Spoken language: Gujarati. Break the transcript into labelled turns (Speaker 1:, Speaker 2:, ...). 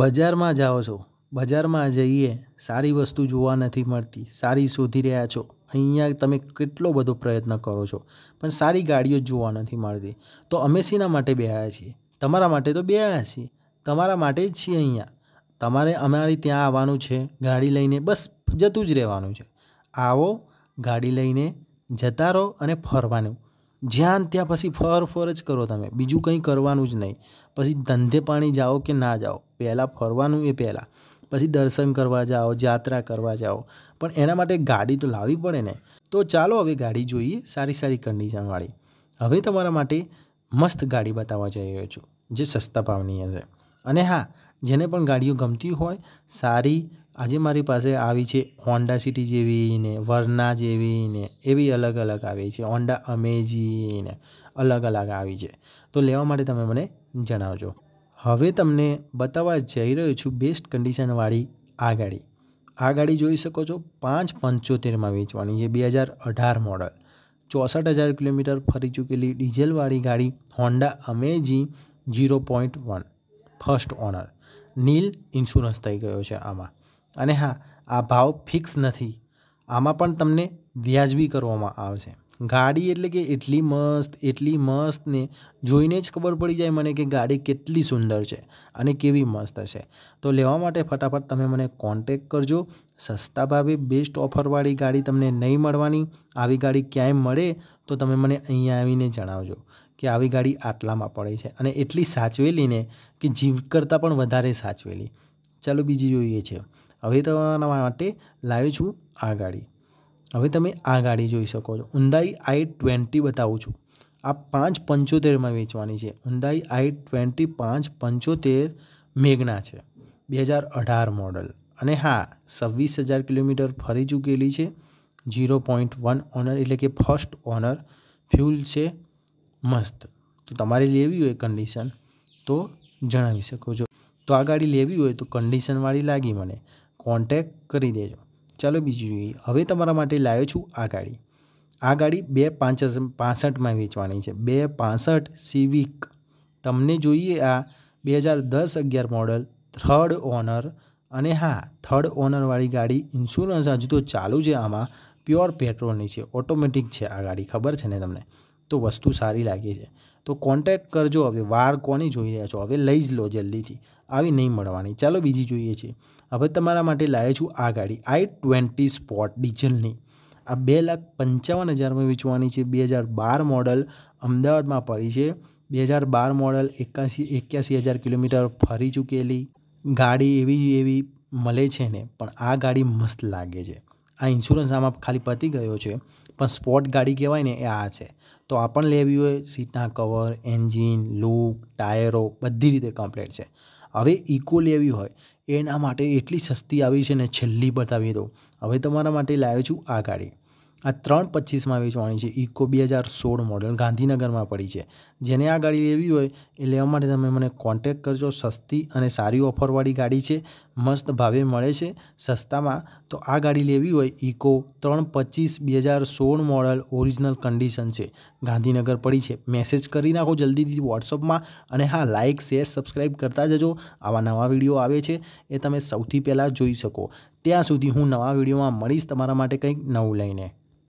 Speaker 1: બજારમાં જાઓ છો બજારમાં જઈએ સારી વસ્તુ જોવા નથી મળતી સારી શોધી રહ્યા છો અહીંયા તમે કેટલો બધો પ્રયત્ન કરો છો પણ સારી ગાડીઓ જોવા નથી મળતી તો અમે શીના માટે બેહાયા છીએ તમારા માટે તો બેહાયા છીએ તમારા માટે જ છીએ અહીંયા તમારે અમારી ત્યાં આવવાનું છે ગાડી લઈને બસ જતું જ રહેવાનું છે આવો ગાડી લઈને જતા રહો અને ફરવાનું જ્યાં ત્યાં પછી ફર ફર જ કરો તમે બીજું કંઈ કરવાનું જ નહીં પછી ધંધે પાણી જાઓ કે ના જાઓ પહેલાં ફરવાનું એ પહેલાં પછી દર્શન કરવા જાઓ જાત્રા કરવા જાઓ પણ એના માટે ગાડી તો લાવવી પડે ને તો ચાલો હવે ગાડી જોઈએ સારી સારી કન્ડિશનવાળી હવે તમારા માટે મસ્ત ગાડી બતાવવા જઈ રહ્યો છું જે સસ્તા ભાવની હશે અને હા જેને પણ ગાડીઓ ગમતી હોય સારી આજે મારી પાસે આવી છે હોન્ડા સિટી જેવી ને વરના જેવી ને એવી અલગ અલગ આવી છે હોન્ડા અમેઝી અલગ અલગ આવી છે તો લેવા માટે તમે મને જણાવજો હવે તમને બતાવવા જઈ રહ્યો છું બેસ્ટ કન્ડિશનવાળી આ ગાડી આ ગાડી જોઈ શકો છો પાંચ પંચોતેરમાં વેચવાની છે બે હજાર અઢાર મોડલ ચોસઠ હજાર કિલોમીટર ફરી ચૂકેલી ડીઝલવાળી ગાડી Honda Amaze zero point one first owner nil insurance થઈ ગયો છે આમાં અને હા આ ભાવ ફિક્સ નથી આમાં પણ તમને વ્યાજબી કરવામાં આવશે ગાડી એટલે કે એટલી મસ્ત એટલી મસ્ત ને જોઈને જ ખબર પડી જાય મને કે ગાડી કેટલી સુંદર છે અને કેવી મસ્ત છે તો લેવા માટે ફટાફટ તમે મને કોન્ટેક કરજો સસ્તા ભાવે બેસ્ટ ઓફરવાળી ગાડી તમને નહીં મળવાની આવી ગાડી ક્યાંય મળે તો તમે મને અહીંયા આવીને જણાવજો કે આવી ગાડી આટલામાં પડે છે અને એટલી સાચવેલીને કે જીવ કરતાં પણ વધારે સાચવેલી ચાલો બીજી જોઈએ છે હવે તમારા માટે લાવ્યો છું આ ગાડી હવે તમે આ ગાડી જોઈ શકો છો ઊંધાઈ આઈ ટ્વેન્ટી બતાવું છું આ પાંચ પંચોતેરમાં વેચવાની છે ઊંધાઈ આઈ ટ્વેન્ટી પાંચ પંચોતેર મેઘના છે બે હજાર અઢાર મોડલ અને હા છવ્વીસ હજાર કિલોમીટર ફરી ચૂકેલી છે ઝીરો પોઈન્ટ વન ઓનર એટલે કે ફર્સ્ટ ઓનર ફ્યુલ છે મસ્ત તો તમારે લેવી હોય કન્ડિશન તો જણાવી શકો છો તો આ ગાડી લેવી હોય તો કન્ડિશનવાળી લાગી મને કોન્ટેક કરી દેજો ચાલો બીજું જોઈએ હવે તમારા માટે લાવ્યો છું આ ગાડી આ ગાડી બે પાંચ પાસઠમાં વેચવાની છે બે પાસઠ સિવિક તમને જોઈએ આ બે હજાર દસ અગિયાર મોડલ થર્ડ ઓનર અને હા થર્ડ ઓનરવાળી ગાડી ઇન્સ્યોરન્સ હજુ તો ચાલુ છે આમાં પ્યોર પેટ્રોલની છે ઓટોમેટિક છે આ ગાડી ખબર છે ને તમને તો વસ્તુ સારી લાગે છે તો કોન્ટેક્ટ કરજો હવે વાર કોની જોઈ રહ્યા છો હવે લઈ જ લો જલ્દીથી આવી નહીં મળવાની ચાલો બીજી જોઈએ છે હવે તમારા માટે લાવે છું આ ગાડી આઈ ટ્વેન્ટી સ્પોટ ડીઝલની આ બે લાખ પંચાવન હજારમાં વેચવાની છે બે હજાર બાર મોડલ અમદાવાદમાં પડી છે બે હજાર બાર મોડલ એકાસી એક્યાસી હજાર કિલોમીટર ફરી ચૂકેલી ગાડી એવી એવી મળે છે ને પણ આ ગાડી મસ્ત લાગે છે આ ઇન્સ્યોરન્સ આમાં ખાલી પતી ગયો છે પણ સ્પોર્ટ ગાડી કહેવાય ને એ આ છે તો આ પણ લેવી હોય સીટના કવર એન્જિન લૂક ટાયરો બધી રીતે કમ્પ્લીટ છે હવે ઇકો લેવી હોય એના માટે એટલી સસ્તી આવી છે ને છેલ્લી બતાવી દઉં હવે તમારા માટે લાવ્યો છું આ ગાડી આ ત્રણ પચીસમાં વેચવાની છે ઇકો બે હજાર સોળ મોડલ ગાંધીનગરમાં પડી છે જેને આ ગાડી લેવી હોય એ લેવા માટે તમે મને કોન્ટેક કરજો સસ્તી અને સારી ઓફરવાળી ગાડી છે મસ્ત ભાવે મળે છે સસ્તામાં તો આ ગાડી લેવી હોય ઇકો ત્રણ પચીસ બે હજાર સોળ મોડલ ઓરિજિનલ કન્ડિશન છે ગાંધીનગર પડી છે મેસેજ કરી નાખો જલ્દીથી વોટ્સઅપમાં અને હા લાઇક શેર સબસ્ક્રાઈબ કરતા જજો આવા નવા વિડીયો આવે છે એ તમે સૌથી પહેલાં જોઈ શકો ત્યાં સુધી હું નવા વિડીયોમાં મળીશ તમારા માટે કંઈક નવું લઈને